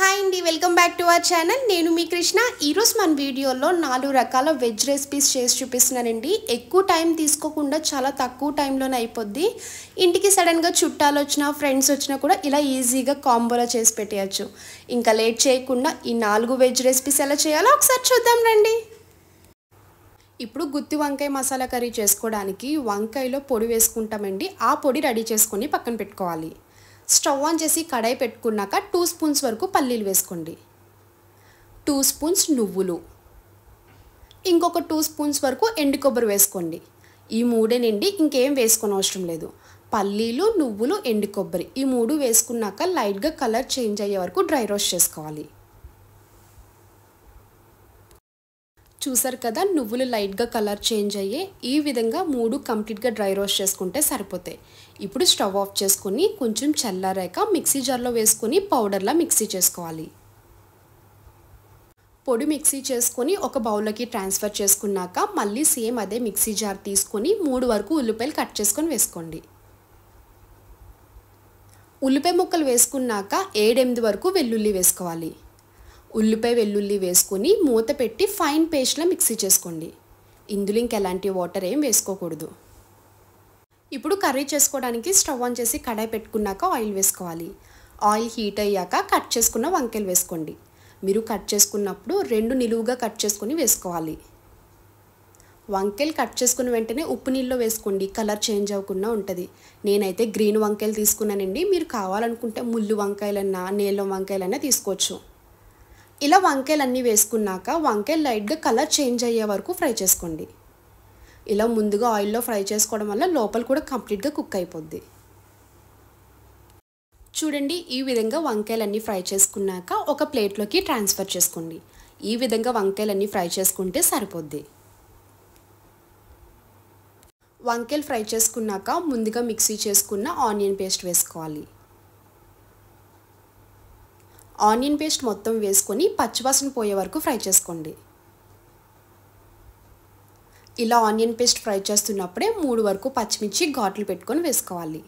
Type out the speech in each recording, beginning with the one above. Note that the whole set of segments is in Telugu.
హాయ్ అండి welcome back to our channel నేను మీ కృష్ణ ఈరోజు మన వీడియోలో నాలుగు రకాల వెజ్ రెసిపీస్ చేసి చూపిస్తున్నానండి ఎక్కువ టైం తీసుకోకుండా చాలా తక్కువ టైంలోనే అయిపోద్ది ఇంటికి సడన్గా చుట్టాలు వచ్చినా ఫ్రెండ్స్ వచ్చినా కూడా ఇలా ఈజీగా కాంబోలో చేసి పెట్టేయచ్చు ఇంకా లేట్ చేయకుండా ఈ నాలుగు వెజ్ రెసిపీస్ ఎలా చేయాలో ఒకసారి చూద్దాం రండి ఇప్పుడు గుత్తి వంకాయ మసాలా కర్రీ చేసుకోవడానికి వంకాయలో పొడి వేసుకుంటామండి ఆ పొడి రెడీ చేసుకొని పక్కన పెట్టుకోవాలి స్టవ్ ఆన్ చేసి కడాయి పెట్టుకున్నాక టూ స్పూన్స్ వరకు పల్లీలు వేసుకోండి టూ స్పూన్స్ నువ్వులు ఇంకొక టూ స్పూన్స్ వరకు ఎండు కొబ్బరి వేసుకోండి ఈ మూడే నిండి ఇంకేం వేసుకొని అవసరం లేదు పల్లీలు నువ్వులు ఎండు కొబ్బరి ఈ మూడు వేసుకున్నాక లైట్గా కలర్ చేంజ్ అయ్యే వరకు డ్రై రోస్ట్ చేసుకోవాలి చూసారు కదా నువ్వులు లైట్గా కలర్ చేంజ్ అయ్యే ఈ విధంగా మూడు కంప్లీట్గా డ్రై రోస్ట్ చేసుకుంటే సరిపోతాయి ఇప్పుడు స్టవ్ ఆఫ్ చేసుకుని కొంచెం చల్లారాక మిక్సీ జార్లో వేసుకుని పౌడర్లా మిక్సీ చేసుకోవాలి పొడి మిక్సీ చేసుకొని ఒక బౌల్లోకి ట్రాన్స్ఫర్ చేసుకున్నాక మళ్ళీ సేమ్ అదే మిక్సీ జార్ తీసుకొని మూడు వరకు ఉల్లిపాయలు కట్ చేసుకొని వేసుకోండి ఉల్లిపాయ ముక్కలు వేసుకున్నాక ఏడెనిమిది వరకు వెల్లుల్లి వేసుకోవాలి ఉల్లిపాయ వెల్లుల్లి వేసుకొని మూత పెట్టి ఫైన్ పేస్ట్లో మిక్సీ చేసుకోండి ఇందులో ఇంకెలాంటి వాటర్ ఏం వేసుకోకూడదు ఇప్పుడు కర్రీ చేసుకోవడానికి స్టవ్ ఆన్ చేసి కడాయి పెట్టుకున్నాక ఆయిల్ వేసుకోవాలి ఆయిల్ హీట్ అయ్యాక కట్ చేసుకున్న వంకాయలు వేసుకోండి మీరు కట్ చేసుకున్నప్పుడు రెండు నిలువుగా కట్ చేసుకుని వేసుకోవాలి వంకాయలు కట్ చేసుకున్న వెంటనే ఉప్పు నీళ్ళు వేసుకోండి కలర్ చేంజ్ అవ్వకుండా ఉంటుంది నేనైతే గ్రీన్ వంకాయలు తీసుకున్నానండి మీరు కావాలనుకుంటే ముళ్ళు వంకాయలన్నా నీళ్ళ వంకాయలన్నా తీసుకోవచ్చు ఇలా వంకాయలన్నీ వేసుకున్నాక వంకాయలు లైట్గా కలర్ చేంజ్ అయ్యే వరకు ఫ్రై చేసుకోండి ఇలా ముందుగా ఆయిల్లో ఫ్రై చేసుకోవడం వల్ల లోపల కూడా కంప్లీట్గా కుక్ అయిపోద్ది చూడండి ఈ విధంగా వంకాయలన్నీ ఫ్రై చేసుకున్నాక ఒక ప్లేట్లోకి ట్రాన్స్ఫర్ చేసుకోండి ఈ విధంగా వంకాయలన్నీ ఫ్రై చేసుకుంటే సరిపోద్ది వంకాయలు ఫ్రై చేసుకున్నాక ముందుగా మిక్సీ చేసుకున్న ఆనియన్ పేస్ట్ వేసుకోవాలి ఆనియన్ పేస్ట్ మొత్తం వేసుకొని పచ్చివాసన పోయే వరకు ఫ్రై చేసుకోండి ఇలా ఆనియన్ పేస్ట్ ఫ్రై చేస్తున్నప్పుడే మూడు వరకు పచ్చిమిర్చి ఘాట్లు పెట్టుకొని వేసుకోవాలి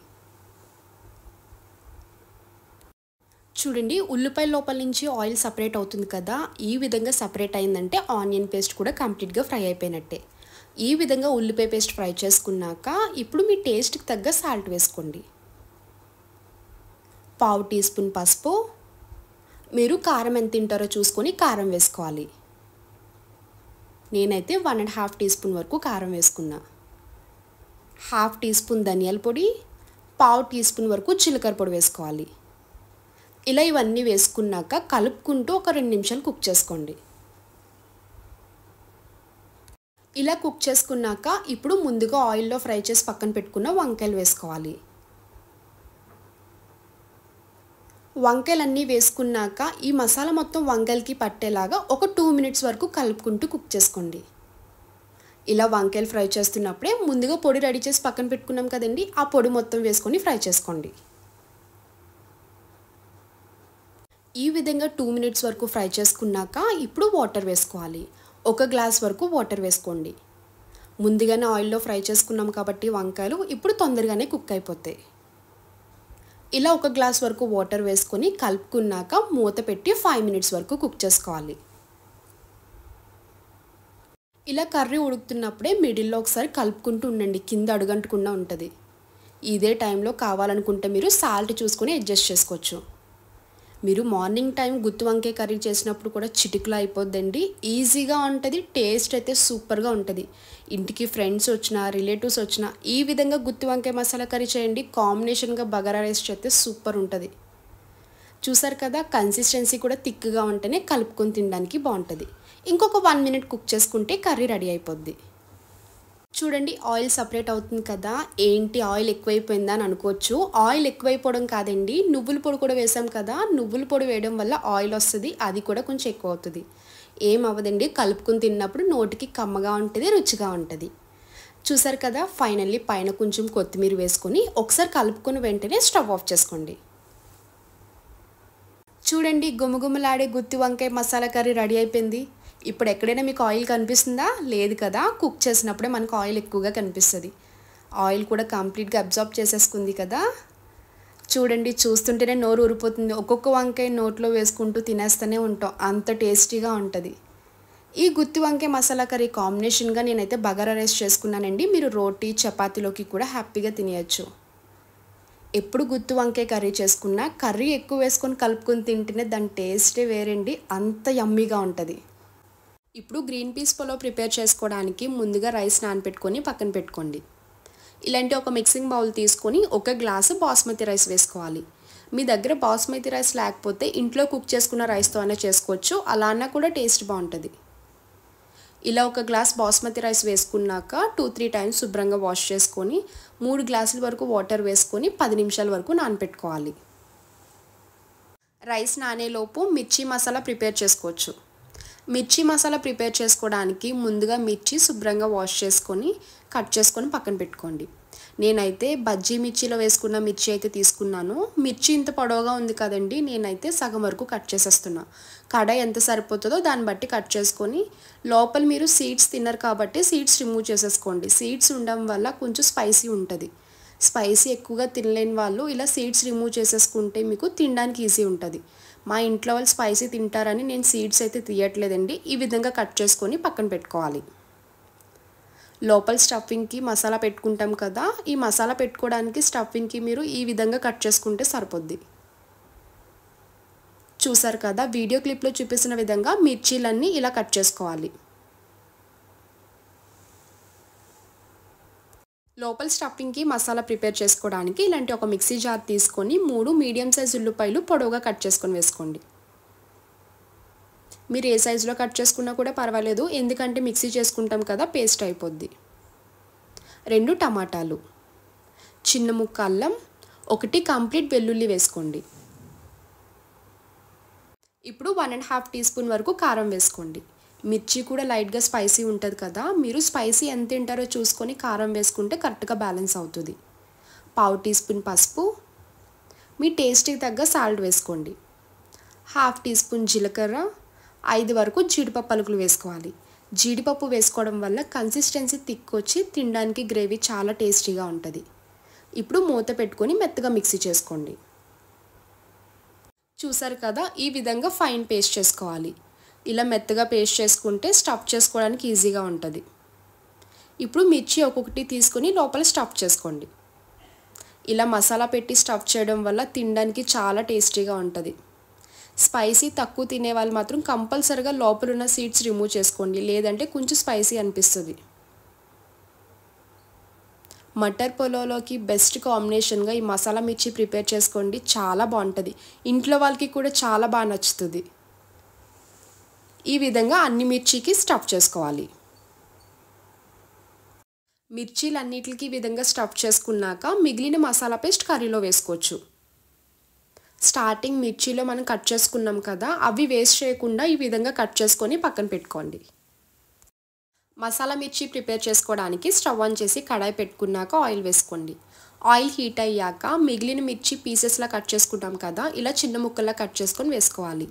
చూడండి ఉల్లిపాయ లోపల నుంచి ఆయిల్ సపరేట్ అవుతుంది కదా ఈ విధంగా సపరేట్ అయిందంటే ఆనియన్ పేస్ట్ కూడా కంప్లీట్గా ఫ్రై అయిపోయినట్టే ఈ విధంగా ఉల్లిపాయ పేస్ట్ ఫ్రై చేసుకున్నాక ఇప్పుడు మీ టేస్ట్కి తగ్గ సాల్ట్ వేసుకోండి పావు టీ స్పూన్ పసుపు మీరు కారం ఎంత తింటారో చూసుకొని కారం వేసుకోవాలి నేనైతే one and half teaspoon వరకు కారం వేసుకున్నా హాఫ్ టీ స్పూన్ ధనియాల పొడి పావు టీ స్పూన్ వరకు చిలకర పొడి వేసుకోవాలి ఇలా ఇవన్నీ వేసుకున్నాక కలుపుకుంటూ ఒక రెండు నిమిషాలు కుక్ చేసుకోండి ఇలా కుక్ చేసుకున్నాక ఇప్పుడు ముందుగా ఆయిల్లో ఫ్రై చేసి పక్కన పెట్టుకున్న వంకాయలు వేసుకోవాలి వంకాయలన్నీ వేసుకున్నాక ఈ మసాలా మొత్తం వంకాయలకి పట్టేలాగా ఒక టూ మినిట్స్ వరకు కలుపుకుంటూ కుక్ చేసుకోండి ఇలా వంకాయలు ఫ్రై చేస్తున్నప్పుడే ముందుగా పొడి రెడీ చేసి పక్కన పెట్టుకున్నాం కదండి ఆ పొడి మొత్తం వేసుకొని ఫ్రై చేసుకోండి ఈ విధంగా టూ మినిట్స్ వరకు ఫ్రై చేసుకున్నాక ఇప్పుడు వాటర్ వేసుకోవాలి ఒక గ్లాస్ వరకు వాటర్ వేసుకోండి ముందుగానే ఆయిల్లో ఫ్రై చేసుకున్నాం కాబట్టి వంకాయలు ఇప్పుడు తొందరగానే కుక్ అయిపోతాయి ఇలా ఒక గ్లాస్ వరకు వాటర్ వేసుకొని కలుపుకున్నాక మూత పెట్టి ఫైవ్ మినిట్స్ వరకు కుక్ చేసుకోవాలి ఇలా కర్రీ ఉడుకుతున్నప్పుడే మిడిల్లో ఒకసారి కలుపుకుంటూ ఉండండి కింద అడుగంటకుండా ఉంటుంది ఇదే టైంలో కావాలనుకుంటే మీరు సాల్ట్ చూసుకొని అడ్జస్ట్ చేసుకోవచ్చు మీరు మార్నింగ్ టైం గుత్తి వంకాయ కర్రీ చేసినప్పుడు కూడా చిటికలో అయిపోద్దండి ఈజీగా ఉంటుంది టేస్ట్ అయితే సూపర్గా ఉంటుంది ఇంటికి ఫ్రెండ్స్ వచ్చినా రిలేటివ్స్ వచ్చినా ఈ విధంగా గుత్తి వంకాయ మసాలా కర్రీ చేయండి కాంబినేషన్గా బగారా రైస్ చేస్తే సూపర్ ఉంటుంది చూసారు కదా కన్సిస్టెన్సీ కూడా థిక్గా ఉంటేనే కలుపుకొని తినడానికి బాగుంటుంది ఇంకొక వన్ మినిట్ కుక్ చేసుకుంటే కర్రీ రెడీ అయిపోద్ది చూడండి ఆయిల్ సపరేట్ అవుతుంది కదా ఏంటి ఆయిల్ ఎక్కువైపోయిందా అని అనుకోవచ్చు ఆయిల్ ఎక్కువైపోవడం కాదండి నువ్వుల పొడి కూడా వేసాం కదా నువ్వుల పొడి వేయడం వల్ల ఆయిల్ వస్తుంది అది కూడా కొంచెం ఎక్కువ అవుతుంది ఏం అవ్వదండి కలుపుకుని తిన్నప్పుడు నోటికి కమ్మగా ఉంటుంది రుచిగా ఉంటుంది చూసారు కదా ఫైనల్లీ పైన కొంచెం కొత్తిమీర వేసుకొని ఒకసారి కలుపుకున్న వెంటనే స్టవ్ ఆఫ్ చేసుకోండి చూడండి గుమగుమలాడే గుత్తి వంకాయ మసాలా కర్రీ రెడీ అయిపోయింది ఇప్పుడు ఎక్కడైనా మీకు ఆయిల్ కనిపిస్తుందా లేదు కదా కుక్ చేసినప్పుడే మనకు ఆయిల్ ఎక్కువగా కనిపిస్తుంది ఆయిల్ కూడా కంప్లీట్గా అబ్జార్బ్ చేసేసుకుంది కదా చూడండి చూస్తుంటేనే నోరు ఊరిపోతుంది ఒక్కొక్క వంకాయ నోట్లో వేసుకుంటూ తినేస్తూనే ఉంటాం అంత టేస్టీగా ఉంటుంది ఈ గుత్తి వంకాయ మసాలా కర్రీ కాంబినేషన్గా నేనైతే బగారా రైస్ చేసుకున్నానండి మీరు రోటీ చపాతీలోకి కూడా హ్యాపీగా తినేయచ్చు ఎప్పుడు గుత్తి వంకాయ కర్రీ చేసుకున్నా కర్రీ ఎక్కువ వేసుకొని కలుపుకొని తింటేనే దాని టేస్టే వేరండి అంత యమ్మీగా ఉంటుంది ఇప్పుడు గ్రీన్ పీస్ పొలో ప్రిపేర్ చేసుకోవడానికి ముందుగా రైస్ నానపెట్టుకొని పక్కన పెట్టుకోండి ఇలాంటి ఒక మిక్సింగ్ బౌల్ తీసుకొని ఒక గ్లాసు బాస్మతి రైస్ వేసుకోవాలి మీ దగ్గర బాస్మతి రైస్ లేకపోతే ఇంట్లో కుక్ చేసుకున్న రైస్తో అయినా చేసుకోవచ్చు అలా అన్నా కూడా టేస్ట్ బాగుంటుంది ఇలా ఒక గ్లాస్ బాస్మతి రైస్ వేసుకున్నాక టూ త్రీ టైమ్స్ శుభ్రంగా వాష్ చేసుకొని మూడు గ్లాసుల వరకు వాటర్ వేసుకొని పది నిమిషాల వరకు నానపెట్టుకోవాలి రైస్ నానేలోపు మిర్చి మసాలా ప్రిపేర్ చేసుకోవచ్చు మిర్చి మసాలా ప్రిపేర్ చేసుకోవడానికి ముందుగా మిర్చి శుభ్రంగా వాష్ చేసుకొని కట్ చేసుకొని పక్కన పెట్టుకోండి నేనైతే బజ్జీ మిర్చిలో వేసుకున్న మిర్చి అయితే తీసుకున్నాను మిర్చి ఇంత పొడవుగా ఉంది కదండి నేనైతే సగం వరకు కట్ చేసేస్తున్నా కడ ఎంత సరిపోతుందో దాన్ని బట్టి కట్ చేసుకొని లోపల మీరు సీడ్స్ తిన్నారు కాబట్టి సీడ్స్ రిమూవ్ చేసేసుకోండి సీడ్స్ ఉండడం వల్ల కొంచెం స్పైసీ ఉంటుంది స్పైసీ ఎక్కువగా తినలేని వాళ్ళు ఇలా సీడ్స్ రిమూవ్ చేసేసుకుంటే మీకు తినడానికి ఈజీ ఉంటుంది మా ఇంట్లో వాళ్ళు స్పైసీ తింటారని నేను సీడ్స్ అయితే తీయట్లేదండి ఈ విధంగా కట్ చేసుకొని పక్కన పెట్టుకోవాలి లోపల స్టఫింగ్కి మసాలా పెట్టుకుంటాం కదా ఈ మసాలా పెట్టుకోవడానికి స్టఫింగ్కి మీరు ఈ విధంగా కట్ చేసుకుంటే సరిపోద్ది చూసారు కదా వీడియో క్లిప్లో చూపిస్తున్న విధంగా మిర్చీలన్నీ ఇలా కట్ చేసుకోవాలి లోపల స్టఫింగ్కి మసాలా ప్రిపేర్ చేసుకోవడానికి ఇలాంటి ఒక మిక్సీ జార్ తీసుకొని మూడు మీడియం సైజ్ ఉల్లిపాయలు పొడవుగా కట్ చేసుకొని వేసుకోండి మీరు ఏ సైజులో కట్ చేసుకున్నా కూడా పర్వాలేదు ఎందుకంటే మిక్సీ చేసుకుంటాం కదా పేస్ట్ అయిపోద్ది రెండు టమాటాలు చిన్న ముక్క అల్లం ఒకటి కంప్లీట్ వెల్లుల్లి వేసుకోండి ఇప్పుడు one and half teaspoon వరకు కారం వేసుకోండి మిర్చి కూడా లైట్గా స్పైసీ ఉంటుంది కదా మీరు స్పైసీ ఎంత తింటారో చూసుకొని కారం వేసుకుంటే కరెక్ట్గా బ్యాలెన్స్ అవుతుంది పావు టీ స్పూన్ పసుపు మీ టేస్ట్కి తగ్గ సాల్ట్ వేసుకోండి హాఫ్ టీ స్పూన్ జీలకర్ర ఐదు వరకు జీడిపప్పు అలుకులు వేసుకోవాలి జీడిపప్పు వేసుకోవడం వల్ల కన్సిస్టెన్సీ థిక్ వచ్చి తినడానికి గ్రేవీ చాలా టేస్టీగా ఉంటుంది ఇప్పుడు మూత పెట్టుకొని మెత్తగా మిక్సీ చేసుకోండి చూసారు కదా ఈ విధంగా ఫైన్ పేస్ట్ చేసుకోవాలి ఇలా మెత్తగా పేస్ట్ చేసుకుంటే స్టఫ్ చేసుకోవడానికి ఈజీగా ఉంటుంది ఇప్పుడు మిర్చి ఒక్కొక్కటి తీసుకొని లోపల స్టఫ్ చేసుకోండి ఇలా మసాలా పెట్టి స్టఫ్ చేయడం వల్ల తినడానికి చాలా టేస్టీగా ఉంటుంది స్పైసీ తక్కువ తినే వాళ్ళు మాత్రం కంపల్సరిగా లోపల ఉన్న సీడ్స్ రిమూవ్ చేసుకోండి లేదంటే కొంచెం స్పైసీ అనిపిస్తుంది మటర్ పొలోలోకి బెస్ట్ కాంబినేషన్గా ఈ మసాలా మిర్చి ప్రిపేర్ చేసుకోండి చాలా బాగుంటుంది ఇంట్లో వాళ్ళకి కూడా చాలా బాగా నచ్చుతుంది ఈ విధంగా అన్ని మిర్చికి స్టఫ్ చేసుకోవాలి మిర్చీలన్నిటికి విధంగా స్టఫ్ చేసుకున్నాక మిగిలిన మసాలా పేస్ట్ కర్రీలో వేసుకోవచ్చు స్టార్టింగ్ మిర్చీలో మనం కట్ చేసుకున్నాం కదా అవి వేస్ట్ చేయకుండా ఈ విధంగా కట్ చేసుకొని పక్కన పెట్టుకోండి మసాలా మిర్చి ప్రిపేర్ చేసుకోవడానికి స్టవ్ ఆన్ చేసి కడాయి పెట్టుకున్నాక ఆయిల్ వేసుకోండి ఆయిల్ హీట్ అయ్యాక మిగిలిన మిర్చి పీసెస్లా కట్ చేసుకుంటాం కదా ఇలా చిన్న ముక్కల్లా కట్ చేసుకొని వేసుకోవాలి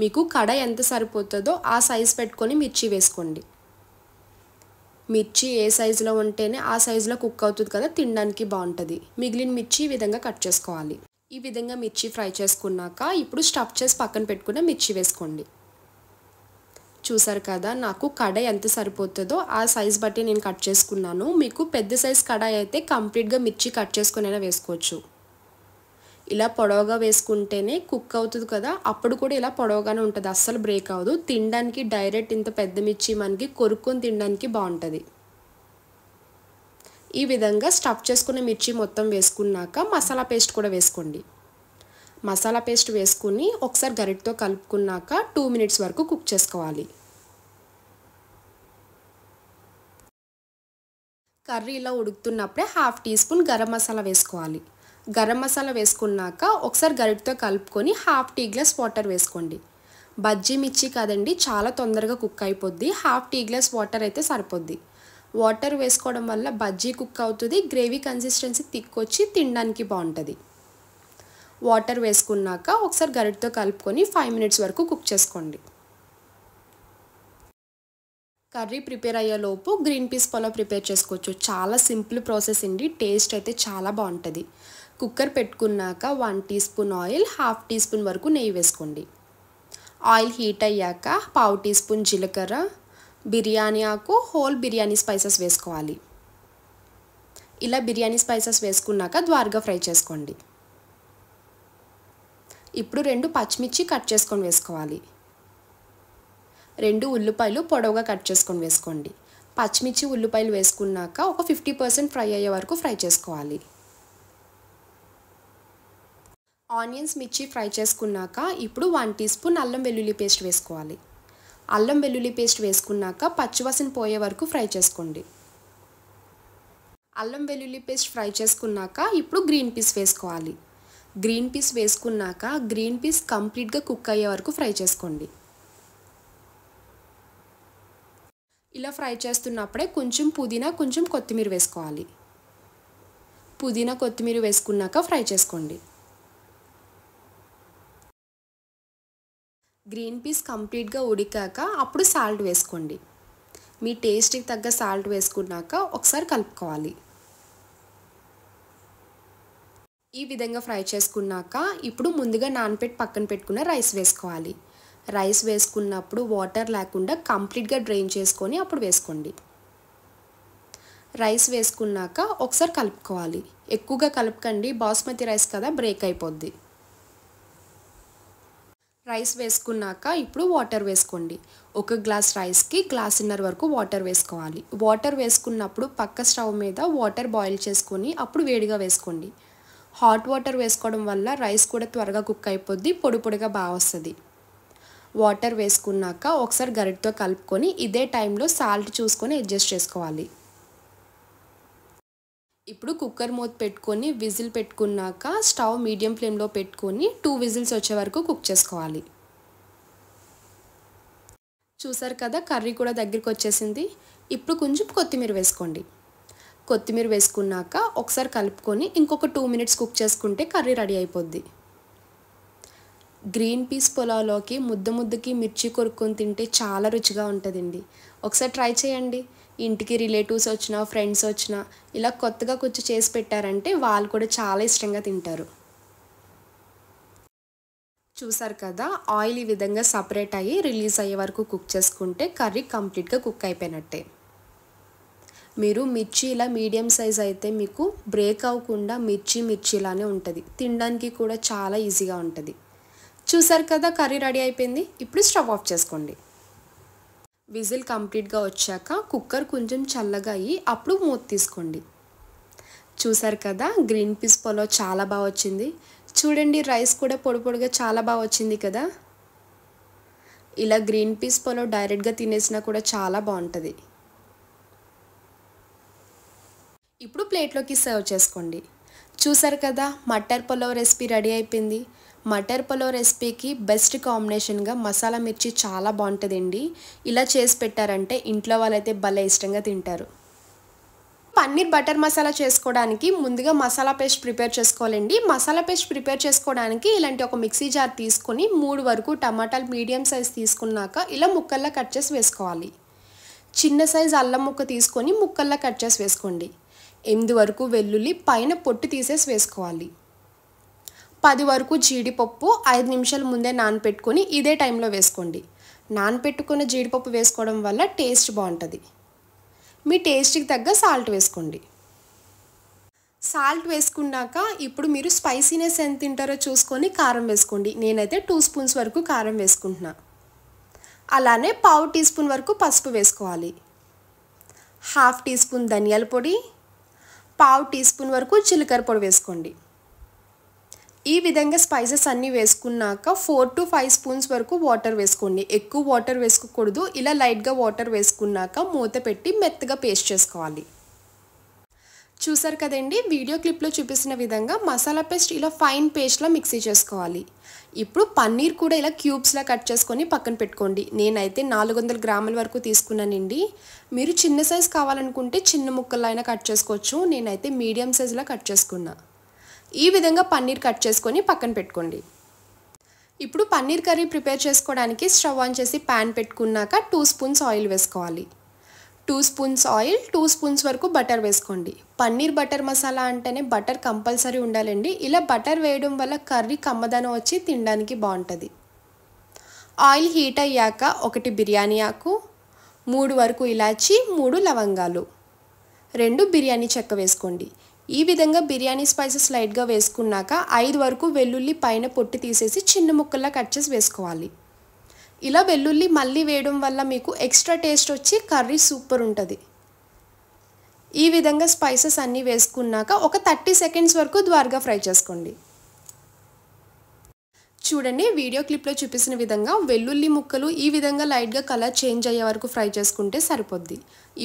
మీకు కడ ఎంత సరిపోతుందో ఆ సైజ్ పెట్టుకొని మిర్చి వేసుకోండి మిర్చి ఏ సైజులో ఉంటేనే ఆ సైజులో కుక్ అవుతుంది కదా తినడానికి బాగుంటుంది మిగిలిన మిర్చి ఈ విధంగా కట్ చేసుకోవాలి ఈ విధంగా మిర్చి ఫ్రై చేసుకున్నాక ఇప్పుడు స్టఫ్ చేసి పక్కన పెట్టుకున్న మిర్చి వేసుకోండి చూసారు కదా నాకు కడ ఎంత సరిపోతుందో ఆ సైజ్ బట్టి నేను కట్ చేసుకున్నాను మీకు పెద్ద సైజ్ కడాయి అయితే కంప్లీట్గా మిర్చి కట్ చేసుకునేలా వేసుకోవచ్చు ఇలా పొడవగా వేసుకుంటేనే కుక్ అవుతుంది కదా అప్పుడు కూడా ఇలా పొడవగానే ఉంటుంది అస్సలు బ్రేక్ అవ్వదు తినడానికి డైరెక్ట్ ఇంత పెద్ద మిర్చి మనకి కొరుక్కొని తినడానికి బాగుంటుంది ఈ విధంగా స్టఫ్ చేసుకున్న మిర్చి మొత్తం వేసుకున్నాక మసాలా పేస్ట్ కూడా వేసుకోండి మసాలా పేస్ట్ వేసుకుని ఒకసారి గరిటతో కలుపుకున్నాక టూ మినిట్స్ వరకు కుక్ చేసుకోవాలి కర్రీ ఇలా ఉడుకుతున్నప్పుడే half teaspoon garam masala వేసుకోవాలి గరం మసాలా వేసుకున్నాక ఒకసారి గరిటితో కలుపుకొని హాఫ్ టీ గ్లాస్ వాటర్ వేసుకోండి బజ్జీ మిర్చి కదండి చాలా తొందరగా కుక్ అయిపోద్ది హాఫ్ టీ గ్లాస్ వాటర్ అయితే సరిపోద్ది వాటర్ వేసుకోవడం వల్ల బజ్జీ కుక్ అవుతుంది గ్రేవీ కన్సిస్టెన్సీ తిక్కొచ్చి తినడానికి బాగుంటుంది వాటర్ వేసుకున్నాక ఒకసారి గరిటతో కలుపుకొని ఫైవ్ మినిట్స్ వరకు కుక్ చేసుకోండి కర్రీ ప్రిపేర్ అయ్యేలోపు గ్రీన్ పీస్ పొలా ప్రిపేర్ చేసుకోవచ్చు చాలా సింపుల్ ప్రాసెస్ అండి టేస్ట్ అయితే చాలా బాగుంటుంది కుక్కర్ పెట్టుకున్నాక one teaspoon oil half teaspoon వరకు నెయ్యి వేసుకోండి ఆయిల్ హీట్ అయ్యాక పావు టీ స్పూన్ జీలకర్ర బిర్యానీ ఆకు హోల్ బిర్యానీ స్పైసెస్ వేసుకోవాలి ఇలా బిర్యానీ స్పైసెస్ వేసుకున్నాక ద్వారగా ఫ్రై చేసుకోండి ఇప్పుడు రెండు పచ్చిమిర్చి కట్ చేసుకొని వేసుకోవాలి రెండు ఉల్లిపాయలు పొడవుగా కట్ చేసుకొని వేసుకోండి పచ్చిమిర్చి ఉల్లిపాయలు వేసుకున్నాక ఒక ఫిఫ్టీ పర్సెంట్ ఫ్రై అయ్యే వరకు ఫ్రై చేసుకోవాలి ఆనియన్స్ మిర్చి ఫ్రై చేసుకున్నాక ఇప్పుడు వన్ టీ స్పూన్ అల్లం వెల్లుల్లి పేస్ట్ వేసుకోవాలి అల్లం వెల్లుల్లి పేస్ట్ వేసుకున్నాక పచ్చివసన పోయే వరకు ఫ్రై చేసుకోండి అల్లం వెల్లుల్లి పేస్ట్ ఫ్రై చేసుకున్నాక ఇప్పుడు గ్రీన్ పీస్ వేసుకోవాలి గ్రీన్ పీస్ వేసుకున్నాక గ్రీన్ పీస్ కంప్లీట్గా కుక్ అయ్యే వరకు ఫ్రై చేసుకోండి ఇలా ఫ్రై చేస్తున్నప్పుడే కొంచెం పుదీనా కొంచెం కొత్తిమీర వేసుకోవాలి పుదీనా కొత్తిమీర వేసుకున్నాక ఫ్రై చేసుకోండి గ్రీన్ పీస్ కంప్లీట్గా ఉడికాక అప్పుడు సాల్ట్ వేసుకోండి మీ టేస్ట్కి తగ్గ సాల్ట్ వేసుకున్నాక ఒకసారి కలుపుకోవాలి ఈ విధంగా ఫ్రై చేసుకున్నాక ఇప్పుడు ముందుగా నానపెట్టి పక్కన పెట్టుకున్న రైస్ వేసుకోవాలి రైస్ వేసుకున్నప్పుడు వాటర్ లేకుండా కంప్లీట్గా డ్రైన్ చేసుకొని అప్పుడు వేసుకోండి రైస్ వేసుకున్నాక ఒకసారి కలుపుకోవాలి ఎక్కువగా కలుపుకండి బాస్మతి రైస్ కదా బ్రేక్ అయిపోద్ది రైస్ వేసుకున్నాక ఇప్పుడు వాటర్ వేసుకోండి ఒక గ్లాస్ రైస్కి గ్లాసున్నర వరకు వాటర్ వేసుకోవాలి వాటర్ వేసుకున్నప్పుడు పక్క స్టవ్ మీద వాటర్ బాయిల్ చేసుకొని అప్పుడు వేడిగా వేసుకోండి హాట్ వాటర్ వేసుకోవడం వల్ల రైస్ కూడా త్వరగా కుక్ అయిపోద్ది పొడి పొడిగా బాగా వస్తుంది వాటర్ వేసుకున్నాక ఒకసారి గరిటితో కలుపుకొని ఇదే టైంలో సాల్ట్ చూసుకొని అడ్జస్ట్ చేసుకోవాలి ఇప్పుడు కుక్కర్ మూత పెట్టుకొని విజిల్ పెట్టుకున్నాక స్టవ్ మీడియం ఫ్లేమ్లో పెట్టుకొని టూ విజిల్స్ వచ్చే వరకు కుక్ చేసుకోవాలి చూసారు కదా కర్రీ కూడా దగ్గరికి వచ్చేసింది ఇప్పుడు కొంచెం కొత్తిమీర వేసుకోండి కొత్తిమీర వేసుకున్నాక ఒకసారి కలుపుకొని ఇంకొక టూ మినిట్స్ కుక్ చేసుకుంటే కర్రీ రెడీ అయిపోద్ది గ్రీన్ పీస్ పొలాలోకి ముద్ద ముద్దకి మిర్చి కొరుక్కొని తింటే చాలా రుచిగా ఉంటుందండి ఒకసారి ట్రై చేయండి ఇంటికి రిలేటివ్స్ వచ్చినా ఫ్రెండ్స్ వచ్చినా ఇలా కొత్తగా కొంచెం చేసి పెట్టారంటే వాళ్ళు కూడా చాలా ఇష్టంగా తింటారు చూసారు కదా ఆయిల్ ఈ విధంగా సపరేట్ అయ్యి రిలీజ్ అయ్యే వరకు కుక్ చేసుకుంటే కర్రీ కంప్లీట్గా కుక్ అయిపోయినట్టే మీరు మిర్చి ఇలా మీడియం సైజ్ అయితే మీకు బ్రేక్ అవ్వకుండా మిర్చి మిర్చిలానే ఉంటుంది తినడానికి కూడా చాలా ఈజీగా ఉంటుంది చూసారు కదా కర్రీ రెడీ అయిపోయింది ఇప్పుడు స్టవ్ ఆఫ్ చేసుకోండి విజిల్ కంప్లీట్గా వచ్చాక కుక్కర్ కొంచెం చల్లగా అయ్యి అప్పుడు మూత తీసుకోండి చూసారు కదా గ్రీన్ పీస్ పొలో చాలా బాగా వచ్చింది చూడండి రైస్ కూడా పొడి పొడిగా చాలా బాగా వచ్చింది కదా ఇలా గ్రీన్ పీస్ పొలో డైరెక్ట్గా తినేసినా కూడా చాలా బాగుంటుంది ఇప్పుడు ప్లేట్లోకి సర్వ్ చేసుకోండి చూసారు కదా మటర్ పొలో రెసిపీ రెడీ అయిపోయింది మటర్ పలో రెసిపీకి బెస్ట్ కాంబినేషన్గా మసాలా మిర్చి చాలా బాగుంటుందండి ఇలా చేసి పెట్టారంటే ఇంట్లో వాళ్ళైతే భలే ఇష్టంగా తింటారు పన్నీర్ బటర్ మసాలా చేసుకోవడానికి ముందుగా మసాలా పేస్ట్ ప్రిపేర్ చేసుకోవాలండి మసాలా పేస్ట్ ప్రిపేర్ చేసుకోవడానికి ఇలాంటి ఒక మిక్సీ జార్ తీసుకొని మూడు వరకు టమాటాలు మీడియం సైజ్ తీసుకున్నాక ఇలా ముక్కల్లా కట్ చేసి వేసుకోవాలి చిన్న సైజ్ అల్లం ముక్క తీసుకొని ముక్కల్లా కట్ చేసి వేసుకోండి ఎనిమిది వరకు వెల్లుల్లి పైన పొట్టు తీసేసి వేసుకోవాలి పది వరకు జీడిపప్పు ఐదు నిమిషాల ముందే నానపెట్టుకొని ఇదే టైంలో వేసుకోండి నానపెట్టుకున్న జీడిపప్పు వేసుకోవడం వల్ల టేస్ట్ బాగుంటుంది మీ టేస్ట్కి తగ్గ సాల్ట్ వేసుకోండి సాల్ట్ వేసుకున్నాక ఇప్పుడు మీరు స్పైసీనెస్ ఎంత తింటారో చూసుకొని కారం వేసుకోండి నేనైతే టూ స్పూన్స్ వరకు కారం వేసుకుంటున్నా అలానే పావు టీ స్పూన్ వరకు పసుపు వేసుకోవాలి హాఫ్ టీ స్పూన్ ధనియాల పొడి పావు టీ స్పూన్ వరకు జీలకర్ర పొడి వేసుకోండి ఈ విధంగా స్పైసెస్ అన్నీ వేసుకున్నాక ఫోర్ టు ఫైవ్ స్పూన్స్ వరకు వాటర్ వేసుకోండి ఎక్కువ వాటర్ వేసుకోకూడదు ఇలా లైట్గా వాటర్ వేసుకున్నాక మూత పెట్టి మెత్తగా పేస్ట్ చేసుకోవాలి చూసారు కదండి వీడియో క్లిప్లో చూపిస్తున్న విధంగా మసాలా పేస్ట్ ఇలా ఫైన్ పేస్ట్లా మిక్సీ చేసుకోవాలి ఇప్పుడు పన్నీర్ కూడా ఇలా క్యూబ్స్లా కట్ చేసుకొని పక్కన పెట్టుకోండి నేనైతే నాలుగు వందల గ్రాముల వరకు తీసుకున్నానండి మీరు చిన్న సైజ్ కావాలనుకుంటే చిన్న ముక్కల్లో కట్ చేసుకోవచ్చు నేనైతే మీడియం సైజులో కట్ చేసుకున్నాను ఈ విధంగా పన్నీర్ కట్ చేసుకొని పక్కన పెట్టుకోండి ఇప్పుడు పన్నీర్ కర్రీ ప్రిపేర్ చేసుకోవడానికి స్టవ్ ఆన్ చేసి ప్యాన్ పెట్టుకున్నాక టూ స్పూన్స్ ఆయిల్ వేసుకోవాలి two spoons oil two spoons వరకు బటర్ వేసుకోండి పన్నీర్ బటర్ మసాలా అంటేనే బటర్ కంపల్సరీ ఉండాలండి ఇలా బటర్ వేయడం వల్ల కర్రీ కమ్మదనం వచ్చి తినడానికి బాగుంటుంది ఆయిల్ హీట్ అయ్యాక ఒకటి బిర్యానీ ఆకు మూడు వరకు ఇలాచి మూడు లవంగాలు రెండు బిర్యానీ చెక్క వేసుకోండి ఈ విధంగా బిర్యానీ స్పైసెస్ లైట్గా వేసుకున్నాక ఐదు వరకు వెల్లుల్లి పైన పొట్టి తీసేసి చిన్న ముక్కల్లా కట్ చేసి వేసుకోవాలి ఇలా వెల్లుల్లి మళ్ళీ వేయడం వల్ల మీకు ఎక్స్ట్రా టేస్ట్ వచ్చి కర్రీ సూపర్ ఉంటుంది ఈ విధంగా స్పైసెస్ అన్నీ వేసుకున్నాక ఒక థర్టీ సెకండ్స్ వరకు ద్వారగా ఫ్రై చేసుకోండి చూడండి వీడియో క్లిప్లో చూపిస్తున్న విధంగా వెల్లుల్లి ముక్కలు ఈ విధంగా లైట్గా కలర్ చేంజ్ అయ్యే వరకు ఫ్రై చేసుకుంటే సరిపోద్ది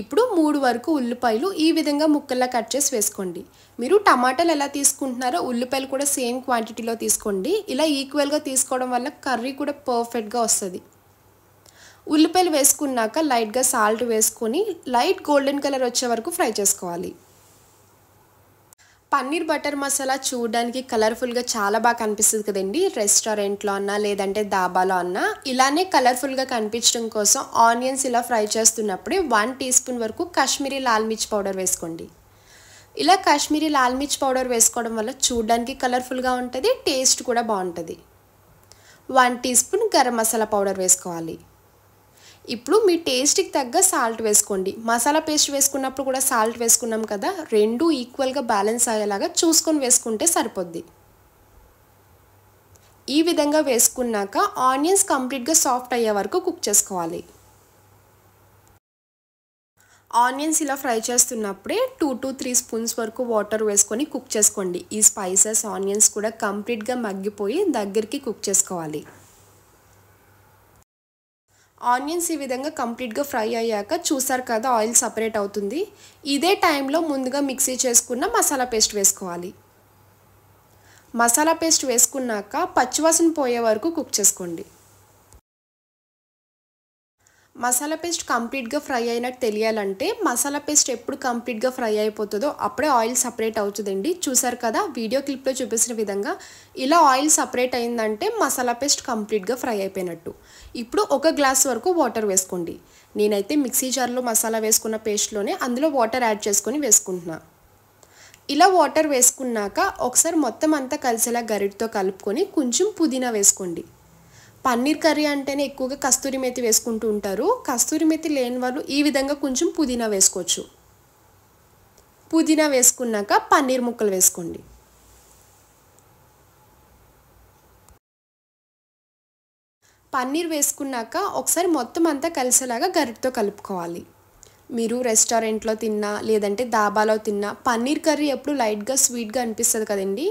ఇప్పుడు మూడు వరకు ఉల్లిపాయలు ఈ విధంగా ముక్కల్లా కట్ చేసి వేసుకోండి మీరు టమాటాలు ఎలా తీసుకుంటున్నారో ఉల్లిపాయలు కూడా సేమ్ క్వాంటిటీలో తీసుకోండి ఇలా ఈక్వల్గా తీసుకోవడం వల్ల కర్రీ కూడా పర్ఫెక్ట్గా వస్తుంది ఉల్లిపాయలు వేసుకున్నాక లైట్గా సాల్ట్ వేసుకొని లైట్ గోల్డెన్ కలర్ వచ్చే వరకు ఫ్రై చేసుకోవాలి పన్నీర్ బటర్ మసాలా చూడడానికి కలర్ఫుల్గా చాలా బాగా కనిపిస్తుంది కదండి రెస్టారెంట్లో అన్నా లేదంటే దాబాలో అన్నా ఇలానే కలర్ఫుల్గా కనిపించడం కోసం ఆనియన్స్ ఇలా ఫ్రై చేస్తున్నప్పుడే వన్ టీ స్పూన్ వరకు కాశ్మీరీ లాల్ మిర్చి పౌడర్ వేసుకోండి ఇలా కాశ్మీరీ లాల్ మిర్చి పౌడర్ వేసుకోవడం వల్ల చూడడానికి కలర్ఫుల్గా ఉంటుంది టేస్ట్ కూడా బాగుంటుంది one teaspoon garam masala powder వేసుకోవాలి ఇప్పుడు మీ టేస్ట్కి తగ్గ సాల్ట్ వేసుకోండి మసాలా పేస్ట్ వేసుకున్నప్పుడు కూడా సాల్ట్ వేసుకున్నాం కదా రెండు ఈక్వల్గా బ్యాలెన్స్ అయ్యేలాగా చూసుకొని వేసుకుంటే సరిపోద్ది ఈ విధంగా వేసుకున్నాక ఆనియన్స్ కంప్లీట్గా సాఫ్ట్ అయ్యే వరకు కుక్ చేసుకోవాలి ఆనియన్స్ ఇలా ఫ్రై చేస్తున్నప్పుడే టూ టు త్రీ స్పూన్స్ వరకు వాటర్ వేసుకొని కుక్ చేసుకోండి ఈ స్పైసెస్ ఆనియన్స్ కూడా కంప్లీట్గా మగ్గిపోయి దగ్గరికి కుక్ చేసుకోవాలి ఆనియన్స్ ఈ విధంగా కంప్లీట్గా ఫ్రై అయ్యాక చూసారు కదా ఆయిల్ సపరేట్ అవుతుంది ఇదే టైంలో ముందుగా మిక్సీ చేసుకున్న మసాలా పేస్ట్ వేసుకోవాలి మసాలా పేస్ట్ వేసుకున్నాక పచ్చివాసన పోయే వరకు కుక్ చేసుకోండి మసాలా పేస్ట్ కంప్లీట్గా ఫ్రై అయినట్టు తెలియాలంటే మసాలా పేస్ట్ ఎప్పుడు కంప్లీట్గా ఫ్రై అయిపోతుందో అప్పుడే ఆయిల్ సపరేట్ అవుతుందండి చూసారు కదా వీడియో క్లిప్లో చూపించిన విధంగా ఇలా ఆయిల్ సపరేట్ అయిందంటే మసాలా పేస్ట్ కంప్లీట్గా ఫ్రై అయిపోయినట్టు ఇప్పుడు ఒక గ్లాస్ వరకు వాటర్ వేసుకోండి నేనైతే మిక్సీ జార్లో మసాలా వేసుకున్న పేస్ట్లోనే అందులో వాటర్ యాడ్ చేసుకొని వేసుకుంటున్నా ఇలా వాటర్ వేసుకున్నాక ఒకసారి మొత్తం అంతా కలిసేలా గరిటితో కలుపుకొని కొంచెం పుదీనా వేసుకోండి పన్నీర్ కర్రీ అంటేనే ఎక్కువగా కస్తూరి మెతి వేసుకుంటూ ఉంటారు కస్తూరి మెతి లేని వాళ్ళు ఈ విధంగా కొంచెం పుదీనా వేసుకోవచ్చు పుదీనా వేసుకున్నాక పన్నీర్ ముక్కలు వేసుకోండి పన్నీర్ వేసుకున్నాక ఒకసారి మొత్తం అంతా కలిసేలాగా గరిటితో కలుపుకోవాలి మీరు రెస్టారెంట్లో తిన్నా లేదంటే దాబాలో తిన్నా పన్నీర్ కర్రీ ఎప్పుడు లైట్గా స్వీట్గా అనిపిస్తుంది కదండి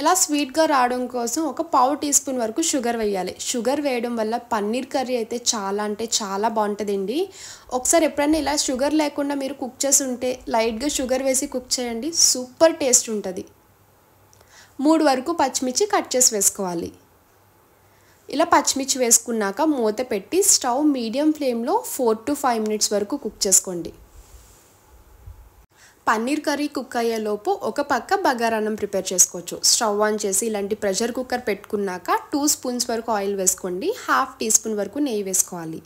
ఇలా స్వీట్గా రావడం కోసం ఒక పావు టీ స్పూన్ వరకు షుగర్ వేయాలి షుగర్ వేయడం వల్ల పన్నీర్ కర్రీ అయితే చాలా అంటే చాలా బాగుంటుందండి ఒకసారి ఎప్పుడైనా ఇలా షుగర్ లేకుండా మీరు కుక్ చేసి ఉంటే లైట్గా షుగర్ వేసి కుక్ చేయండి సూపర్ టేస్ట్ ఉంటుంది మూడు వరకు పచ్చిమిర్చి కట్ చేసి వేసుకోవాలి ఇలా పచ్చిమిర్చి వేసుకున్నాక మూత పెట్టి స్టవ్ మీడియం ఫ్లేమ్లో ఫోర్ టు ఫైవ్ మినిట్స్ వరకు కుక్ చేసుకోండి పన్నీర్ కర్రీ కుక్ అయ్యేలోపు ఒక పక్క బగారాన్నం ప్రిపేర్ చేసుకోవచ్చు స్టవ్ ఆన్ చేసి ఇలాంటి ప్రెషర్ కుక్కర్ పెట్టుకున్నాక టూ స్పూన్స్ వరకు ఆయిల్ వేసుకోండి హాఫ్ టీ స్పూన్ వరకు నెయ్యి వేసుకోవాలి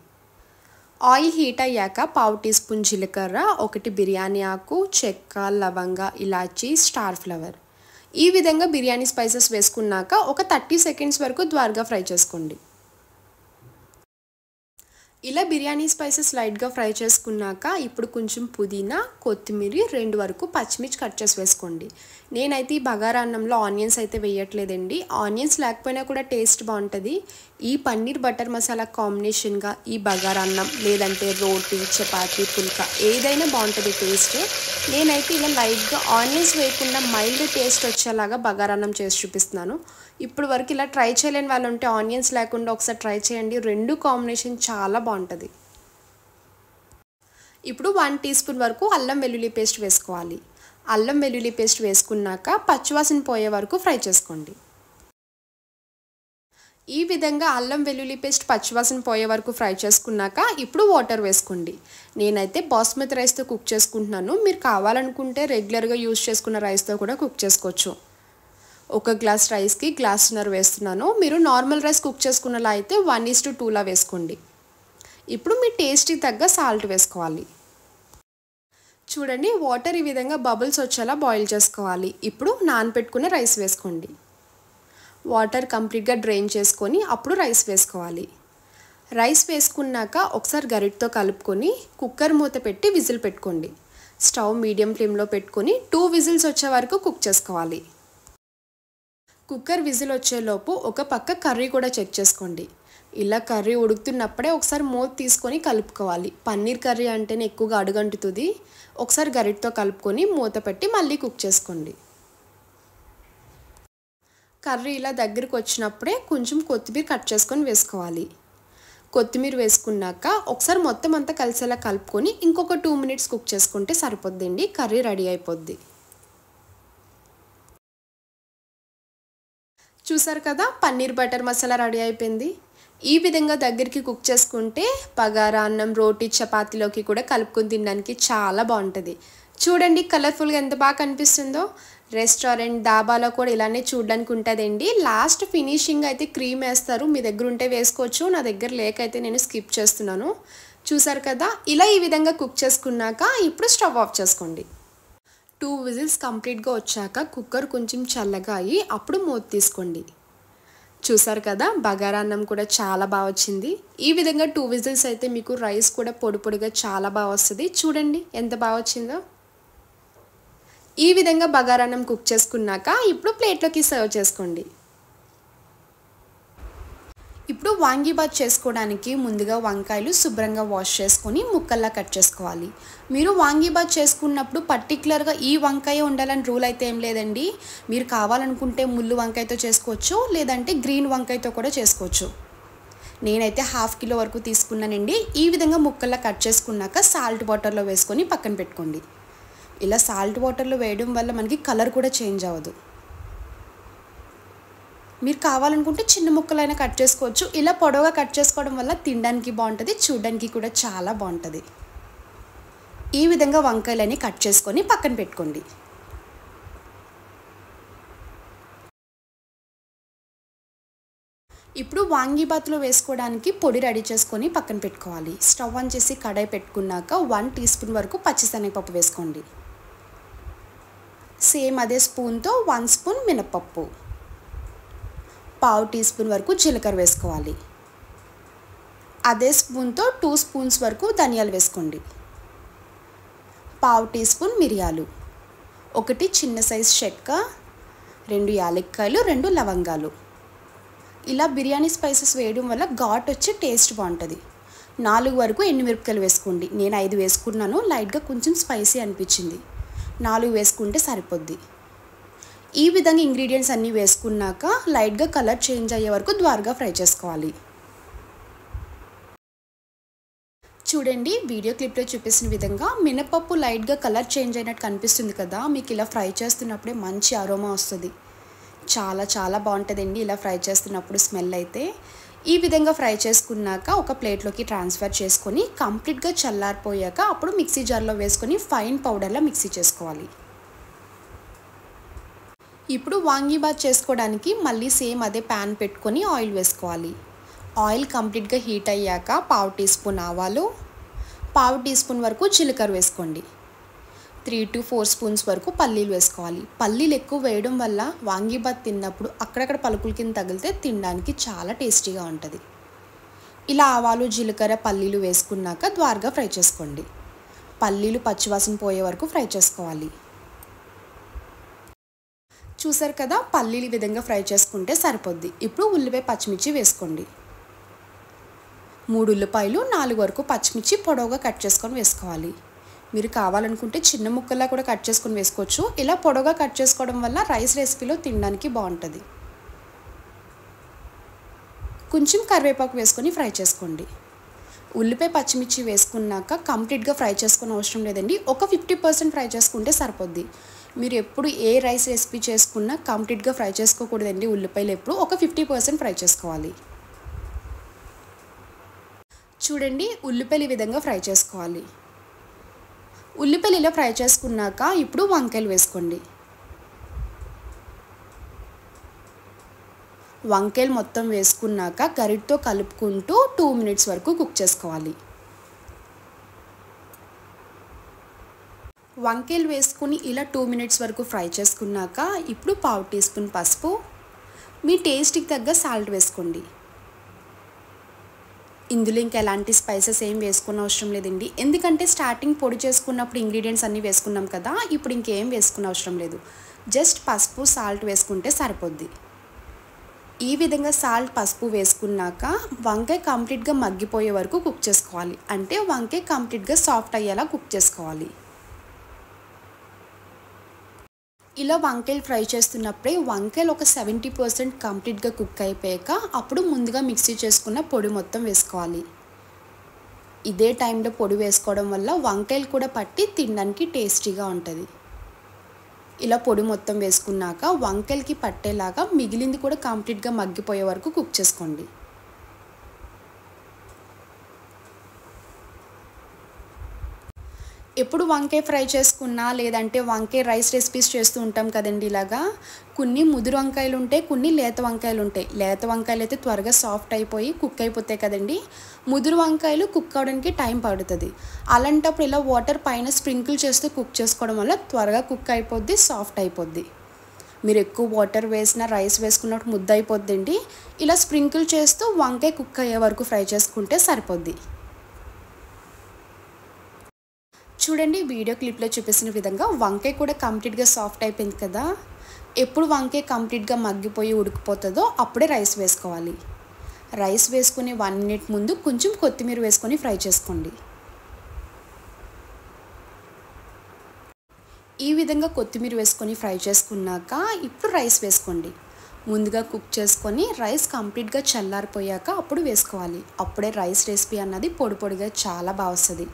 ఆయిల్ హీట్ అయ్యాక పావు టీ స్పూన్ జీలకర్ర ఒకటి బిర్యానీ ఆకు చెక్క లవంగ ఇలాచీ స్టార్ ఫ్లవర్ ఈ విధంగా బిర్యానీ స్పైసెస్ వేసుకున్నాక ఒక థర్టీ సెకండ్స్ వరకు ద్వారగా ఫ్రై చేసుకోండి ఇలా బిర్యానీ స్పైసెస్ లైట్గా ఫ్రై చేసుకున్నాక ఇప్పుడు కొంచెం పుదీనా కొత్తిమీర రెండు వరకు పచ్చిమిర్చి కట్ చేసి వేసుకోండి నేనైతే ఈ బగారా అన్నంలో ఆనియన్స్ అయితే వేయట్లేదండి ఆనియన్స్ లేకపోయినా కూడా టేస్ట్ బాగుంటుంది ఈ పన్నీర్ బటర్ మసాలా కాంబినేషన్గా ఈ బగారా అన్నం లేదంటే రోటీ చపాతి పుల్కా ఏదైనా బాగుంటుంది టేస్ట్ నేనైతే ఇలా లైట్గా ఆనియన్స్ వేయకుండా మైల్డ్ టేస్ట్ వచ్చేలాగా బగారా అన్నం చేసి చూపిస్తున్నాను ఇప్పుడు వరకు ఇలా ట్రై చేయలేని వాళ్ళు ఉంటే ఆనియన్స్ లేకుండా ఒకసారి ట్రై చేయండి రెండు కాంబినేషన్ చాలా బాగుంటుంది ఇప్పుడు వన్ టీ స్పూన్ వరకు అల్లం వెల్లుల్లి పేస్ట్ వేసుకోవాలి అల్లం వెల్లుల్లి పేస్ట్ వేసుకున్నాక పచ్చివాసన పోయే వరకు ఫ్రై చేసుకోండి ఈ విధంగా అల్లం వెల్లుల్లి పేస్ట్ పచ్చివాసన పోయే వరకు ఫ్రై చేసుకున్నాక ఇప్పుడు వాటర్ వేసుకోండి నేనైతే బాస్మతి రైస్తో కుక్ చేసుకుంటున్నాను మీరు కావాలనుకుంటే రెగ్యులర్గా యూజ్ చేసుకున్న రైస్తో కూడా కుక్ చేసుకోవచ్చు ఒక గ్లాస్ రైస్కి గ్లాస్నర్ వేస్తున్నాను మీరు నార్మల్ రైస్ కుక్ చేసుకున్నలా అయితే వన్ ఈస్ టు టూలా వేసుకోండి ఇప్పుడు మీ టేస్ట్కి తగ్గ సాల్ట్ వేసుకోవాలి చూడండి వాటర్ ఈ విధంగా బబుల్స్ వచ్చేలా బాయిల్ చేసుకోవాలి ఇప్పుడు నానపెట్టుకున్న రైస్ వేసుకోండి వాటర్ కంప్లీట్గా డ్రైన్ చేసుకొని అప్పుడు రైస్ వేసుకోవాలి రైస్ వేసుకున్నాక ఒకసారి గరిటతో కలుపుకొని కుక్కర్ మూత పెట్టి విజిల్ పెట్టుకోండి స్టవ్ మీడియం ఫ్లేమ్లో పెట్టుకొని టూ విజిల్స్ వచ్చే వరకు కుక్ చేసుకోవాలి కుక్కర్ విజిల్ వచ్చేలోపు ఒక పక్క కర్రీ కూడా చెక్ చేసుకోండి ఇలా కర్రీ ఉడుకుతున్నప్పుడే ఒకసారి మూత తీసుకొని కలుపుకోవాలి పన్నీర్ కర్రీ అంటేనే ఎక్కువగా అడుగంటుతుంది ఒకసారి గరిటతో కలుపుకొని మూత పెట్టి మళ్ళీ కుక్ చేసుకోండి కర్రీ ఇలా దగ్గరికి వచ్చినప్పుడే కొంచెం కొత్తిమీర కట్ చేసుకొని వేసుకోవాలి కొత్తిమీర వేసుకున్నాక ఒకసారి మొత్తం అంతా కలిసేలా కలుపుకొని ఇంకొక టూ మినిట్స్ కుక్ చేసుకుంటే సరిపోద్దండి కర్రీ రెడీ అయిపోద్ది చూసారు కదా పన్నీర్ బటర్ మసాలా రెడీ అయిపోయింది ఈ విధంగా దగ్గరికి కుక్ చేసుకుంటే పగారా అన్నం రోటీ చపాతీలోకి కూడా కలుపుకొని తినడానికి చాలా బాగుంటుంది చూడండి కలర్ఫుల్గా ఎంత బాగా కనిపిస్తుందో రెస్టారెంట్ డాబాలో కూడా ఇలానే చూడడానికి ఉంటుందండి లాస్ట్ ఫినిషింగ్ అయితే క్రీమ్ వేస్తారు మీ దగ్గర ఉంటే వేసుకోవచ్చు నా దగ్గర లేకైతే నేను స్కిప్ చేస్తున్నాను చూసారు కదా ఇలా ఈ విధంగా కుక్ చేసుకున్నాక ఇప్పుడు స్టవ్ ఆఫ్ చేసుకోండి టూ విజిల్స్ కంప్లీట్గా వచ్చాక కుక్కర్ కొంచెం చల్లగా అయ్యి అప్పుడు మూత తీసుకోండి చూసారు కదా బగారా అన్నం కూడా చాలా బాగా వచ్చింది ఈ విధంగా టూ విజిల్స్ అయితే మీకు రైస్ కూడా పొడి పొడిగా చాలా బాగా వస్తుంది చూడండి ఎంత బాగా వచ్చిందో ఈ విధంగా బగారా అన్నం కుక్ చేసుకున్నాక ఇప్పుడు ప్లేట్లోకి సర్వ్ చేసుకోండి ఇప్పుడు వాంగీబాత్ చేసుకోవడానికి ముందుగా వంకాయలు శుభ్రంగా వాష్ చేసుకొని ముక్కల్లా కట్ చేసుకోవాలి మీరు వాంగీబాత్ చేసుకున్నప్పుడు పర్టికులర్గా ఈ వంకాయ ఉండాలని రూల్ అయితే ఏం లేదండి మీరు కావాలనుకుంటే ముళ్ళు వంకాయతో చేసుకోవచ్చు లేదంటే గ్రీన్ వంకాయతో కూడా చేసుకోవచ్చు నేనైతే హాఫ్ కిలో వరకు తీసుకున్నానండి ఈ విధంగా ముక్కల్లా కట్ చేసుకున్నాక సాల్ట్ వాటర్లో వేసుకొని పక్కన పెట్టుకోండి ఇలా సాల్ట్ వాటర్లో వేయడం వల్ల మనకి కలర్ కూడా చేంజ్ అవ్వదు మీరు కావాలనుకుంటే చిన్న ముక్కలైనా కట్ చేసుకోవచ్చు ఇలా పొడవుగా కట్ చేసుకోవడం వల్ల తినడానికి బాగుంటుంది చూడడానికి కూడా చాలా బాగుంటుంది ఈ విధంగా వంకాయలని కట్ చేసుకొని పక్కన పెట్టుకోండి ఇప్పుడు వాంగీబాత్లో వేసుకోవడానికి పొడి రెడీ చేసుకొని పక్కన పెట్టుకోవాలి స్టవ్ ఆన్ చేసి కడాయి పెట్టుకున్నాక వన్ టీ స్పూన్ వరకు పచ్చిశనగపప్పు వేసుకోండి సేమ్ అదే స్పూన్తో వన్ స్పూన్ మినపప్పు పావు టీ స్పూన్ వరకు జీలకర్ర వేసుకోవాలి అదే స్పూన్తో టూ స్పూన్స్ వరకు ధనియాలు వేసుకోండి పావు టీ స్పూన్ మిరియాలు ఒకటి చిన్న సైజ్ చెక్క రెండు యాలక్కాయలు రెండు లవంగాలు ఇలా బిర్యానీ స్పైసెస్ వేయడం వల్ల ఘాట్ వచ్చి టేస్ట్ బాగుంటుంది నాలుగు వరకు ఎన్ని మిరపకాయలు వేసుకోండి నేను ఐదు వేసుకున్నాను లైట్గా కొంచెం స్పైసీ అనిపించింది నాలుగు వేసుకుంటే సరిపోద్ది ఈ విధంగా ఇంగ్రీడియంట్స్ అన్నీ వేసుకున్నాక లైట్గా కలర్ చేంజ్ అయ్యే వరకు ద్వారగా ఫ్రై చేసుకోవాలి చూడండి వీడియో క్లిప్లో చూపిస్తున్న విధంగా మినపప్పు లైట్గా కలర్ చేంజ్ అయినట్టు కనిపిస్తుంది కదా మీకు ఇలా ఫ్రై చేస్తున్నప్పుడే మంచి అరోమా వస్తుంది చాలా చాలా బాగుంటుందండి ఇలా ఫ్రై చేస్తున్నప్పుడు స్మెల్ అయితే ఈ విధంగా ఫ్రై చేసుకున్నాక ఒక ప్లేట్లోకి ట్రాన్స్ఫర్ చేసుకొని కంప్లీట్గా చల్లారిపోయాక అప్పుడు మిక్సీ జార్లో వేసుకొని ఫైన్ పౌడర్లో మిక్సీ చేసుకోవాలి ఇప్పుడు వాంగీబాత్ చేసుకోవడానికి మళ్ళీ సేమ్ అదే ప్యాన్ పెట్టుకొని ఆయిల్ వేసుకోవాలి ఆయిల్ కంప్లీట్గా హీట్ అయ్యాక పావు టీ స్పూన్ ఆవాలు పావు టీ స్పూన్ వరకు జీలకర్ర వేసుకోండి త్రీ టు ఫోర్ స్పూన్స్ వరకు పల్లీలు వేసుకోవాలి పల్లీలు ఎక్కువ వేయడం వల్ల వాంగీబాత్ తిన్నప్పుడు అక్కడక్కడ పలుకుల కింద తగిలితే తినడానికి చాలా టేస్టీగా ఉంటుంది ఇలా ఆవాలు జీలకర్ర పల్లీలు వేసుకున్నాక ద్వారగా ఫ్రై చేసుకోండి పల్లీలు పచ్చివాసన పోయే వరకు ఫ్రై చేసుకోవాలి చూసారు కదా పల్లీలు విధంగా ఫ్రై చేసుకుంటే సరిపోద్ది ఇప్పుడు ఉల్లిపాయ పచ్చిమిర్చి వేసుకోండి మూడు ఉల్లిపాయలు నాలుగు వరకు పచ్చిమిర్చి పొడవుగా కట్ చేసుకొని వేసుకోవాలి మీరు కావాలనుకుంటే చిన్న ముక్కల్లా కూడా కట్ చేసుకొని వేసుకోవచ్చు ఇలా పొడవుగా కట్ చేసుకోవడం వల్ల రైస్ రెసిపీలో తినడానికి బాగుంటుంది కొంచెం కరివేపాకు వేసుకొని ఫ్రై చేసుకోండి ఉల్లిపాయ పచ్చిమిర్చి వేసుకున్నాక కంప్లీట్గా ఫ్రై చేసుకునే అవసరం లేదండి ఒక ఫిఫ్టీ పర్సెంట్ ఫ్రై చేసుకుంటే సరిపోద్ది మీరు ఎప్పుడు ఏ రైస్ రెసిపీ చేసుకున్నా కంప్లీట్గా ఫ్రై చేసుకోకూడదండి ఉల్లిపాయలు ఎప్పుడు ఒక ఫిఫ్టీ పర్సెంట్ ఫ్రై చేసుకోవాలి చూడండి ఉల్లిపాయలు ఈ విధంగా ఫ్రై చేసుకోవాలి ఉల్లిపాయలు ఇలా ఫ్రై చేసుకున్నాక ఇప్పుడు వంకాయలు వేసుకోండి వంకాయలు మొత్తం వేసుకున్నాక గరిటతో కలుపుకుంటూ టూ మినిట్స్ వరకు కుక్ చేసుకోవాలి వంకాయలు వేసుకుని ఇలా టూ మినిట్స్ వరకు ఫ్రై చేసుకున్నాక ఇప్పుడు పావు టీ స్పూన్ పసుపు మీ టేస్ట్కి తగ్గ సాల్ట్ వేసుకోండి ఇందులో ఇంకా ఎలాంటి స్పైసెస్ ఏం వేసుకున్న అవసరం లేదండి ఎందుకంటే స్టార్టింగ్ పొడి చేసుకున్నప్పుడు ఇంగ్రీడియంట్స్ అన్నీ వేసుకున్నాం కదా ఇప్పుడు ఇంకేం వేసుకున్న అవసరం లేదు జస్ట్ పసుపు సాల్ట్ వేసుకుంటే సరిపోద్ది ఈ విధంగా సాల్ట్ పసుపు వేసుకున్నాక వంకాయ కంప్లీట్గా మగ్గిపోయే వరకు కుక్ చేసుకోవాలి అంటే వంకాయ కంప్లీట్గా సాఫ్ట్ అయ్యేలా కుక్ చేసుకోవాలి ఇలా వంకాయలు ఫ్రై చేస్తున్నప్పుడే వంకాయలు ఒక సెవెంటీ పర్సెంట్ కంప్లీట్గా కుక్ అయిపోయాక అప్పుడు ముందుగా మిక్సీ చేసుకున్న పొడి మొత్తం వేసుకోవాలి ఇదే టైంలో పొడి వేసుకోవడం వల్ల వంకాయలు కూడా పట్టి తినడానికి టేస్టీగా ఉంటుంది ఇలా పొడి మొత్తం వేసుకున్నాక వంకాయలకి పట్టేలాగా మిగిలింది కూడా కంప్లీట్గా మగ్గిపోయే వరకు కుక్ చేసుకోండి ఎప్పుడు వంకాయ ఫ్రై చేసుకున్నా లేదంటే వంకాయ రైస్ రెసిపీస్ చేస్తూ ఉంటాం కదండి ఇలాగా కొన్ని ముదురు వంకాయలు ఉంటాయి కొన్ని లేత వంకాయలు ఉంటాయి లేత వంకాయలు అయితే త్వరగా సాఫ్ట్ అయిపోయి కుక్ అయిపోతాయి కదండి ముదురు వంకాయలు కుక్ అవడానికి టైం పడుతుంది అలాంటప్పుడు ఇలా వాటర్ పైన స్ప్రింకిల్ చేస్తూ కుక్ చేసుకోవడం వల్ల త్వరగా కుక్ అయిపోద్ది సాఫ్ట్ అయిపోద్ది మీరు ఎక్కువ వాటర్ వేసిన రైస్ వేసుకున్నప్పుడు ముద్ద అయిపోద్దండి ఇలా స్ప్రింకిల్ చేస్తూ వంకాయ కుక్ అయ్యే వరకు ఫ్రై చేసుకుంటే సరిపోద్ది చూడండి వీడియో క్లిప్లో చూపిస్తున్న విధంగా వంకాయ కూడా కంప్లీట్గా సాఫ్ట్ అయిపోయింది కదా ఎప్పుడు వంకాయ కంప్లీట్గా మగ్గిపోయి ఉడికిపోతుందో అప్పుడే రైస్ వేసుకోవాలి రైస్ వేసుకునే వన్ మినిట్ ముందు కొంచెం కొత్తిమీర వేసుకొని ఫ్రై చేసుకోండి ఈ విధంగా కొత్తిమీర వేసుకొని ఫ్రై చేసుకున్నాక ఇప్పుడు రైస్ వేసుకోండి ముందుగా కుక్ చేసుకొని రైస్ కంప్లీట్గా చల్లారిపోయాక అప్పుడు వేసుకోవాలి అప్పుడే రైస్ రెసిపీ అన్నది పొడి పొడిగా చాలా బాగా వస్తుంది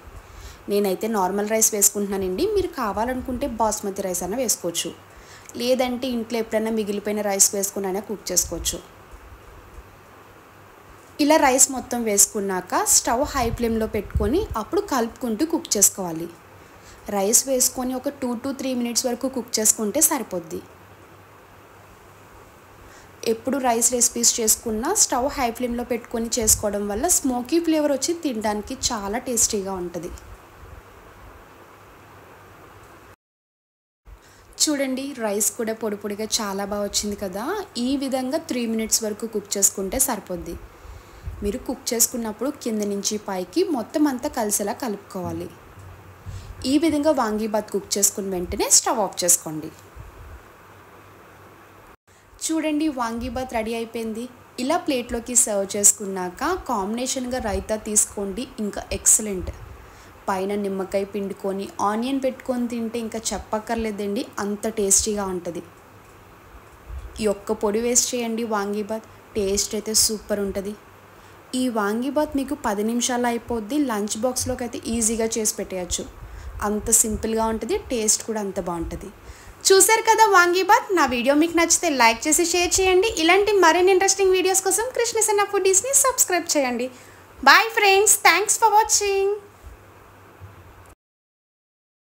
నేనైతే నార్మల్ రైస్ వేసుకుంటున్నానండి మీరు కావాలనుకుంటే బాస్మతి రైస్ అన్న వేసుకోవచ్చు లేదంటే ఇంట్లో ఎప్పుడైనా మిగిలిపోయిన రైస్ వేసుకుని అయినా కుక్ చేసుకోవచ్చు ఇలా రైస్ మొత్తం వేసుకున్నాక స్టవ్ హై ఫ్లేమ్లో పెట్టుకొని అప్పుడు కలుపుకుంటూ కుక్ చేసుకోవాలి రైస్ వేసుకొని ఒక టూ టు త్రీ మినిట్స్ వరకు కుక్ చేసుకుంటే సరిపోద్ది ఎప్పుడు రైస్ రెసిపీస్ చేసుకున్నా స్టవ్ హై ఫ్లేమ్లో పెట్టుకొని చేసుకోవడం వల్ల స్మోకీ ఫ్లేవర్ వచ్చి తినడానికి చాలా టేస్టీగా ఉంటుంది చూడండి రైస్ కూడా పొడి పొడిగా చాలా బాగా వచ్చింది కదా ఈ విధంగా త్రీ మినిట్స్ వరకు కుక్ చేసుకుంటే సరిపోద్ది మీరు కుక్ చేసుకున్నప్పుడు కింద నుంచి పైకి మొత్తం అంతా కలిసేలా కలుపుకోవాలి ఈ విధంగా వాంగీబాత్ కుక్ చేసుకుని వెంటనే స్టవ్ ఆఫ్ చేసుకోండి చూడండి వాంగీబాత్ రెడీ అయిపోయింది ఇలా ప్లేట్లోకి సర్వ్ చేసుకున్నాక కాంబినేషన్గా రైతా తీసుకోండి ఇంకా ఎక్సలెంట్ పైన నిమ్మకాయ పిండుకొని ఆనియన్ పెట్టుకొని తింటే ఇంకా చెప్పక్కర్లేదండి అంత టేస్టీగా ఉంటుంది ఈ ఒక్క పొడి వేస్ట్ చేయండి వాంగీబాత్ టేస్ట్ అయితే సూపర్ ఉంటుంది ఈ వాంగీబాత్ మీకు పది నిమిషాలు అయిపోద్ది లంచ్ బాక్స్లోకి అయితే ఈజీగా చేసి పెట్టేయచ్చు అంత సింపుల్గా ఉంటుంది టేస్ట్ కూడా అంత బాగుంటుంది చూశారు కదా వాంగీబాత్ నా వీడియో మీకు నచ్చితే లైక్ చేసి షేర్ చేయండి ఇలాంటి మరిన్ని ఇంట్రెస్టింగ్ వీడియోస్ కోసం కృష్ణసన్న సెన్న ఫుడీస్ని సబ్స్క్రైబ్ చేయండి bye friends thanks for watching